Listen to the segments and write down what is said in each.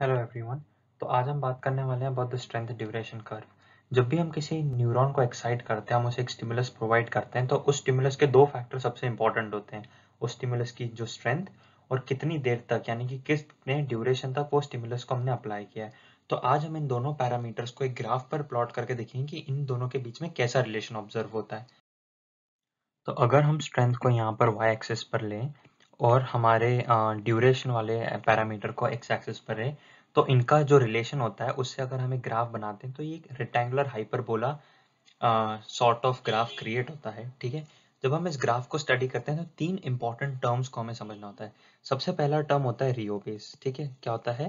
hello everyone तो आज हम बात करने वाले हैं about the strength duration curve जब भी हम किसी न्यूरॉन को एक्साइट करते हैं हम उसे एक स्टिमुलस प्रोवाइड करते हैं तो उस स्टिमुलस के दो फैक्टर सबसे इंपॉर्टेंट होते हैं उस स्टिमुलस की जो स्ट्रेंथ और कितनी देर तक यानी कि किसने ड्यूरेशन तक वो स्टिमुलस को हमने अप्लाई किया है तो आज हम इन दोनों पैरामीटर्स को एक ग्राफ पर प्लॉट करके देखेंगे कि इन दोनों के बीच में कैसा रिलेशन ऑब्जर्व होता है तो अगर हम स्ट्रेंथ को यहाँ पर वाई एक्सेस पर लें और हमारे ड्यूरेशन वाले पैरामीटर को एक्स एक्सिस पर है तो इनका जो रिलेशन होता है उससे अगर हमें ग्राफ बनाते हैं तो ये एक rectangular hyperbola sort of graph create होता है ठीक है जब हम इस ग्राफ को स्टडी करते हैं तो तीन इंपॉर्टेंट टर्म्स को हमें समझना होता है सबसे पहला टर्म होता है रियो बेस ठीक है क्या होता है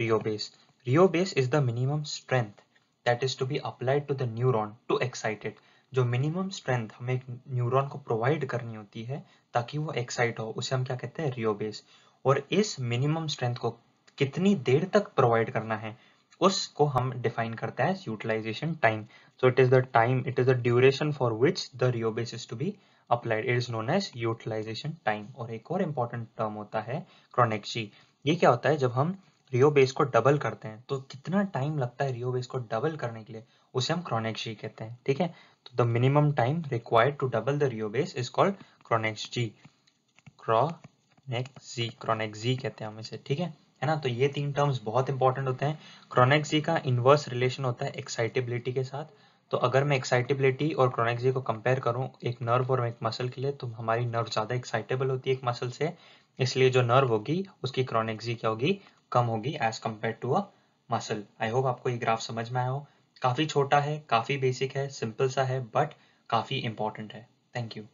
rheobase rheobase is the minimum strength that is to be applied to the neuron to excited जो मिनिमम स्ट्रेंथ हमें एक न्यूरॉन को प्रोवाइड करनी होती है ताकि वो एक्साइट हो उसे हम क्या कहते हैं रियोबेस और इस मिनिमम स्ट्रेंथ को कितनी देर तक प्रोवाइड करना है उसको हम डिफाइन करते हैं utilization time so it is the time it is the duration for which the rheobase is to be applied it is known as utilization time और एक और इंपॉर्टेंट टर्म होता है क्रोनेक्सी ये क्या होता है जब हम रियो बेस को डबल करते हैं तो कितना टाइम लगता है रियो बेस को डबल करने के लिए उसे हम जी कहते हैं ठीक है तो the minimum time required to double the rheobase is called chronaxie chronaxie जी कहते हैं हम इसे ठीक है है ना तो ये तीन टर्म्स बहुत इंपॉर्टेंट होते हैं का इनवर्स रिलेशन होता है एक्साइटेबिलिटी के साथ तो अगर मैं एक्साइटेबिलिटी और क्रोनेक्सी को कंपेयर करूं एक नर्व और एक मसल के लिए तो हमारी नर्व ज़्यादा एक्साइटेबल होती है एक मसल से इसलिए जो नर्व होगी उसकी जी क्या होगी कम होगी as compared to a muscle I hope आपको ये ग्राफ समझ में आया हो काफ़ी छोटा है काफ़ी बेसिक है सिंपल सा है बट काफ़ी इंपॉर्टेंट है थैंक यू